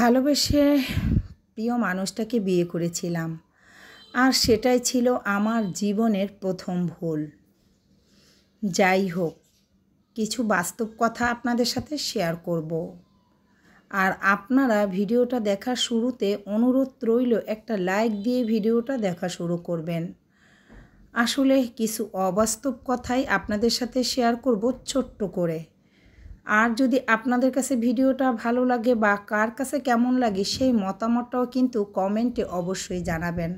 ভালোবেসে প্রিয় মানুষটাকে বিয়ে করেছিলাম আর সেটাই ছিল আমার জীবনের প্রথম ভুল যাই হোক কিছু বাস্তব কথা আপনাদের সাথে শেয়ার করব আর আপনারা ভিডিওটা দেখার শুরুতে অনুরোধ রইল একটা লাইক দিয়ে ভিডিওটা দেখা শুরু করবেন আসলে কিছু অবাস্তব কথাই আপনাদের সাথে শেয়ার করব ছোট্ট করে আর যদি আপনাদের কাছে ভিডিওটা ভালো লাগে বা কার কাছে কেমন লাগে সেই মতামতটাও কিন্তু কমেন্টে অবশ্যই জানাবেন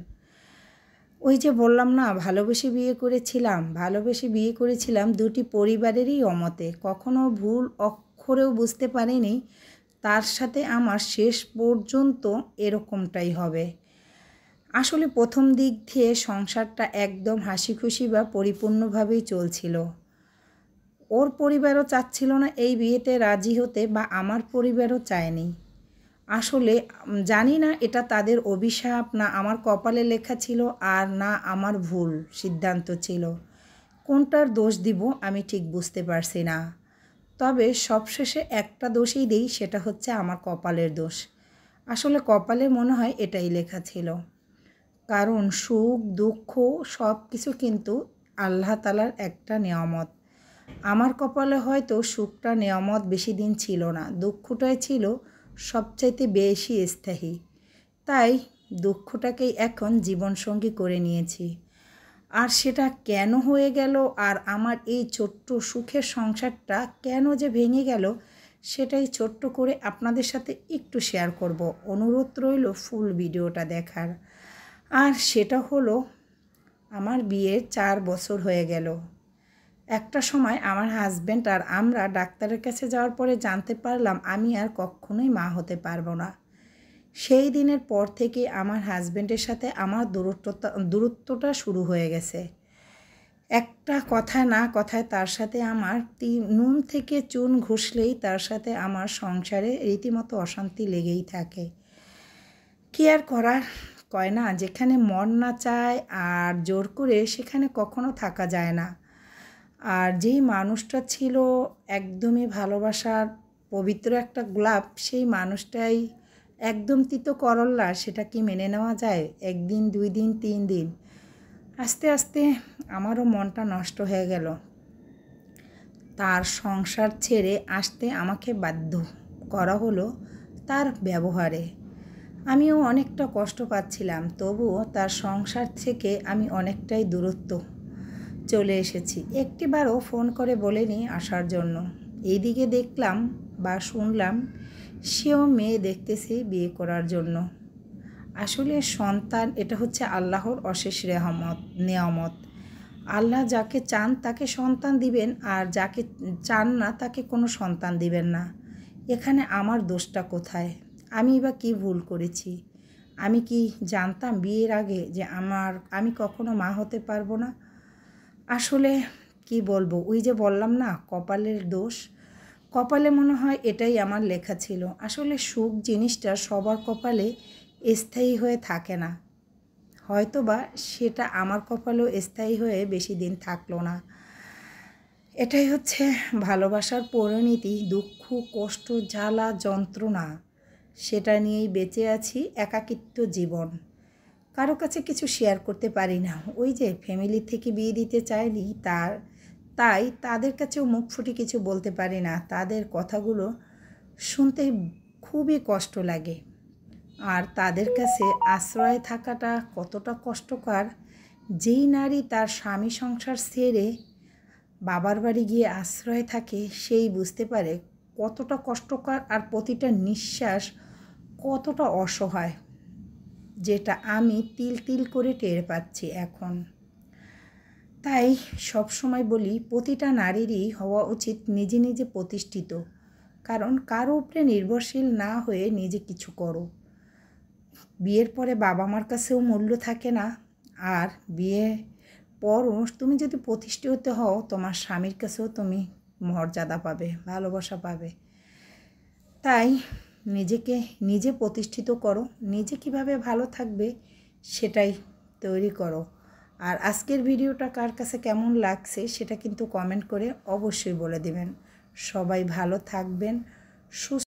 ওই যে বললাম না ভালোবেসে বিয়ে করেছিলাম ভালোবেসে বিয়ে করেছিলাম দুটি পরিবারেরই অমতে কখনো ভুল অক্ষরেও বুঝতে পারিনি তার সাথে আমার শেষ পর্যন্ত এরকমটাই হবে আসলে প্রথম দিক দিয়ে সংসারটা একদম হাসি খুশি বা পরিপূর্ণভাবেই চলছিল ওর পরিবারও চাচ্ছিল না এই বিয়েতে রাজি হতে বা আমার পরিবারও চায়নি আসলে জানি না এটা তাদের অভিশাপ না আমার কপালে লেখা ছিল আর না আমার ভুল সিদ্ধান্ত ছিল কোনটার দোষ দিব আমি ঠিক বুঝতে পারছি না তবে সবশেষে একটা দোষই দিই সেটা হচ্ছে আমার কপালের দোষ আসলে কপালে মনে হয় এটাই লেখা ছিল কারণ সুখ দুঃখ সব কিছু কিন্তু আল্লাহ তালার একটা নিয়ামত আমার কপালে হয়তো সুখটা নেয়ামত বেশি দিন ছিল না দুঃখটাই ছিল সবচাইতে বেশি স্থায়ী তাই দুঃখটাকেই এখন জীবনসঙ্গী করে নিয়েছি আর সেটা কেন হয়ে গেল আর আমার এই ছোট্ট সুখের সংসারটা কেন যে ভেঙে গেল সেটাই ছোট্ট করে আপনাদের সাথে একটু শেয়ার করব অনুরোধ রইল ফুল ভিডিওটা দেখার আর সেটা হলো আমার বিয়ের চার বছর হয়ে গেল একটা সময় আমার হাজব্যান্ড আর আমরা ডাক্তারের কাছে যাওয়ার পরে জানতে পারলাম আমি আর কখনোই মা হতে পারবো না সেই দিনের পর থেকে আমার হাজব্যান্ডের সাথে আমার দূরত্বতা দূরত্বটা শুরু হয়ে গেছে একটা কথা না কথায় তার সাথে আমার নুন থেকে চুন ঘুষলেই তার সাথে আমার সংসারে রীতিমতো অশান্তি লেগেই থাকে কি আর করার কয় না যেখানে মন না চায় আর জোর করে সেখানে কখনো থাকা যায় না আর যেই মানুষটা ছিল একদমই ভালোবাসার পবিত্র একটা গোলাপ সেই মানুষটাই একদম তিতো করল্লা সেটা কি মেনে নেওয়া যায় একদিন দুই দিন তিন দিন আস্তে আস্তে আমারও মনটা নষ্ট হয়ে গেল তার সংসার ছেড়ে আসতে আমাকে বাধ্য করা হলো তার ব্যবহারে আমিও অনেকটা কষ্ট পাচ্ছিলাম তবুও তার সংসার থেকে আমি অনেকটাই দূরত্ব চলে এসেছি একটিবারও ফোন করে বলেনি আসার জন্য এইদিকে দেখলাম বা শুনলাম সেও মেয়ে দেখতেছে বিয়ে করার জন্য আসলে সন্তান এটা হচ্ছে আল্লাহর অশেষ রেহমত নেয়ামত আল্লাহ যাকে চান তাকে সন্তান দিবেন আর যাকে চান না তাকে কোনো সন্তান দিবেন না এখানে আমার দোষটা কোথায় আমি বা কি ভুল করেছি আমি কি জানতাম বিয়ের আগে যে আমার আমি কখনো মা হতে পারবো না আসলে কি বলবো ওই যে বললাম না কপালের দোষ কপালে মনে হয় এটাই আমার লেখা ছিল আসলে সুখ জিনিসটা সবার কপালে স্থায়ী হয়ে থাকে না হয়তো বা সেটা আমার কপালেও স্থায়ী হয়ে বেশি দিন থাকলো না এটাই হচ্ছে ভালোবাসার পরিণতি দুঃখ কষ্ট জ্বালা যন্ত্রণা সেটা নিয়েই বেঁচে আছি একাকিত্ব জীবন কারো কাছে কিছু শেয়ার করতে পারি না ওই যে ফ্যামিলি থেকে বিয়ে দিতে চাইলি তার তাই তাদের কাছেও মুখ ফুটে কিছু বলতে পারি না তাদের কথাগুলো শুনতে খুবই কষ্ট লাগে আর তাদের কাছে আশ্রয় থাকাটা কতটা কষ্টকর যেই নারী তার স্বামী সংসার ছেড়ে বাবার বাড়ি গিয়ে আশ্রয় থাকে সেই বুঝতে পারে কতটা কষ্টকর আর প্রতিটা নিঃশ্বাস কতটা অসহায় যেটা আমি তিল তিল করে টের পাচ্ছি এখন তাই সবসময় বলি প্রতিটা নারীরই হওয়া উচিত নিজে নিজে প্রতিষ্ঠিত কারণ কারো উপরে নির্ভরশীল না হয়ে নিজে কিছু করো বিয়ের পরে বাবা মার কাছেও মূল্য থাকে না আর বিয়ে পরও তুমি যদি প্রতিষ্ঠিত হও তোমার স্বামীর কাছেও তুমি মর্যাদা পাবে ভালোবাসা পাবে তাই নিজেকে নিজে প্রতিষ্ঠিত করো নিজে কিভাবে ভালো থাকবে সেটাই তৈরি করো আর আজকের ভিডিওটা কার কাছে কেমন লাগছে সেটা কিন্তু কমেন্ট করে অবশ্যই বলে দেবেন সবাই ভালো থাকবেন সুস্থ